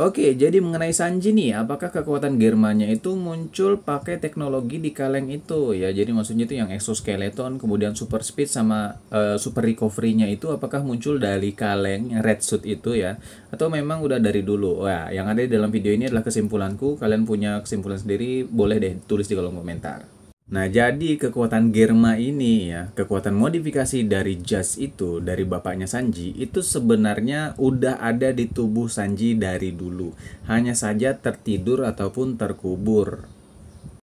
Oke, jadi mengenai Sanji nih, apakah kekuatan Germanya itu muncul pakai teknologi di kaleng itu ya? Jadi maksudnya itu yang exoskeleton, kemudian super speed sama uh, super recovery-nya itu apakah muncul dari kaleng yang red suit itu ya? Atau memang udah dari dulu? Wah, yang ada di dalam video ini adalah kesimpulanku. Kalian punya kesimpulan sendiri, boleh deh tulis di kolom komentar. Nah, jadi kekuatan Germa ini ya, kekuatan modifikasi dari Jas itu dari bapaknya Sanji itu sebenarnya udah ada di tubuh Sanji dari dulu. Hanya saja tertidur ataupun terkubur.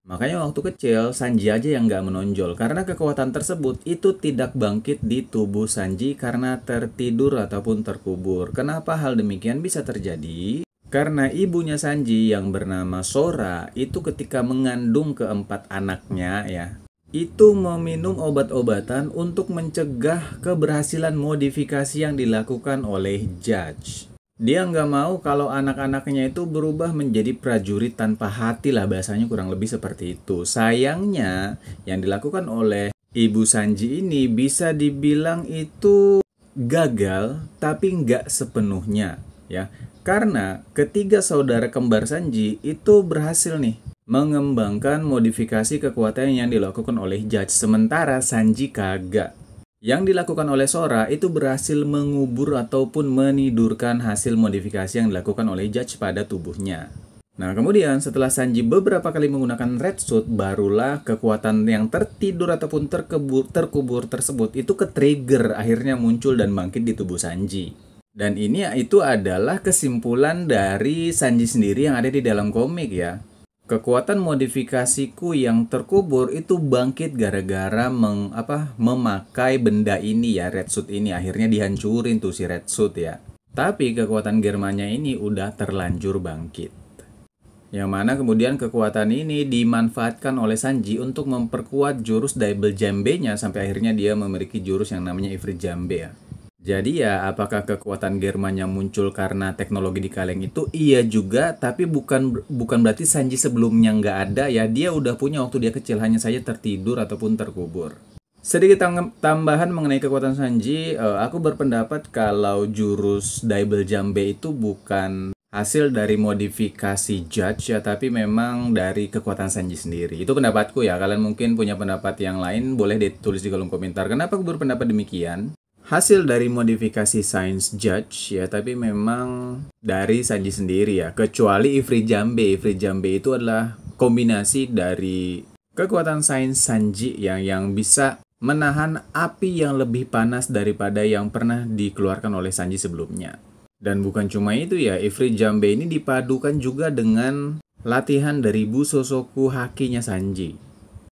Makanya waktu kecil Sanji aja yang gak menonjol karena kekuatan tersebut itu tidak bangkit di tubuh Sanji karena tertidur ataupun terkubur. Kenapa hal demikian bisa terjadi? Karena ibunya Sanji yang bernama Sora itu ketika mengandung keempat anaknya ya, itu meminum obat-obatan untuk mencegah keberhasilan modifikasi yang dilakukan oleh Judge. Dia nggak mau kalau anak-anaknya itu berubah menjadi prajurit tanpa hati lah bahasanya kurang lebih seperti itu. Sayangnya yang dilakukan oleh Ibu Sanji ini bisa dibilang itu gagal tapi nggak sepenuhnya ya. Karena ketiga saudara kembar Sanji itu berhasil nih mengembangkan modifikasi kekuatan yang dilakukan oleh Judge sementara Sanji kagak. Yang dilakukan oleh Sora itu berhasil mengubur ataupun menidurkan hasil modifikasi yang dilakukan oleh Judge pada tubuhnya. Nah, kemudian setelah Sanji beberapa kali menggunakan Red Suit, barulah kekuatan yang tertidur ataupun terkebur, terkubur tersebut itu ke-trigger akhirnya muncul dan bangkit di tubuh Sanji. Dan ini itu adalah kesimpulan dari Sanji sendiri yang ada di dalam komik ya. Kekuatan modifikasiku yang terkubur itu bangkit gara-gara apa, memakai benda ini ya, red suit ini. Akhirnya dihancurin tuh si red suit ya. Tapi kekuatan Germanya ini udah terlanjur bangkit. Yang mana kemudian kekuatan ini dimanfaatkan oleh Sanji untuk memperkuat jurus Double Jambe-nya sampai akhirnya dia memiliki jurus yang namanya Ifrit Jambe ya. Jadi ya apakah kekuatan Jerman yang muncul karena teknologi di kaleng itu? Iya juga, tapi bukan bukan berarti Sanji sebelumnya nggak ada ya. Dia udah punya waktu dia kecil hanya saja tertidur ataupun terkubur. Sedikit tambahan mengenai kekuatan Sanji, eh, aku berpendapat kalau jurus Double Jambe itu bukan hasil dari modifikasi judge ya tapi memang dari kekuatan Sanji sendiri itu pendapatku ya kalian mungkin punya pendapat yang lain boleh ditulis di kolom komentar kenapa aku berpendapat demikian hasil dari modifikasi Science Judge ya, tapi memang dari Sanji sendiri ya, kecuali Ifri Jambe. Ifri Jambe itu adalah kombinasi dari kekuatan Sains Sanji yang yang bisa menahan api yang lebih panas daripada yang pernah dikeluarkan oleh Sanji sebelumnya. Dan bukan cuma itu ya, Ifrit Jambe ini dipadukan juga dengan latihan dari Bu Sosoku Hakinya Sanji.